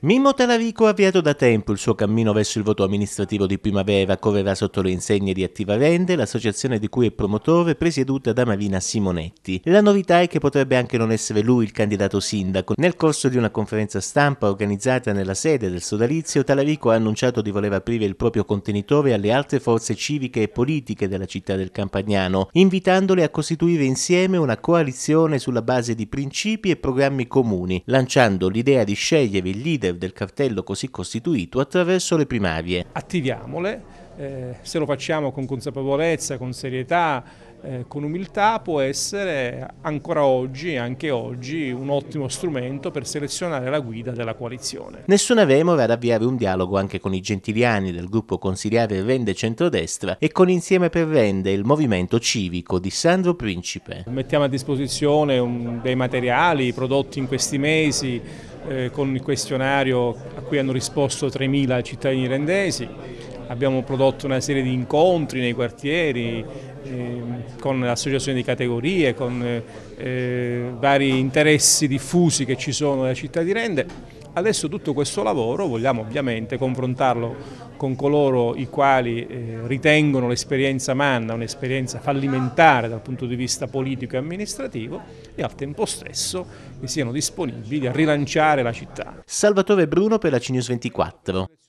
Mimmo Talavico ha avviato da tempo il suo cammino verso il voto amministrativo di primavera, correrà sotto le insegne di Attiva Rende, l'associazione di cui è promotore, presieduta da Marina Simonetti. La novità è che potrebbe anche non essere lui il candidato sindaco. Nel corso di una conferenza stampa organizzata nella sede del sodalizio, Talavico ha annunciato di voler aprire il proprio contenitore alle altre forze civiche e politiche della città del Campagnano, invitandole a costituire insieme una coalizione sulla base di principi e programmi comuni, lanciando l'idea di scegliere il leader leader del cartello così costituito attraverso le primarie. Attiviamole, eh, se lo facciamo con consapevolezza, con serietà, eh, con umiltà, può essere ancora oggi, anche oggi, un ottimo strumento per selezionare la guida della coalizione. Nessuna remora ad avviare un dialogo anche con i gentiliani del gruppo consiliare Rende Centrodestra e con Insieme per Rende, il movimento civico di Sandro Principe. Mettiamo a disposizione un, dei materiali prodotti in questi mesi, eh, con il questionario a cui hanno risposto 3.000 cittadini rendesi, Abbiamo prodotto una serie di incontri nei quartieri eh, con associazioni di categorie, con eh, eh, vari interessi diffusi che ci sono nella città di Rende Adesso tutto questo lavoro vogliamo ovviamente confrontarlo con coloro i quali eh, ritengono l'esperienza Manna un'esperienza fallimentare dal punto di vista politico e amministrativo e al tempo stesso che siano disponibili a rilanciare la città. Salvatore Bruno per la Cinius 24.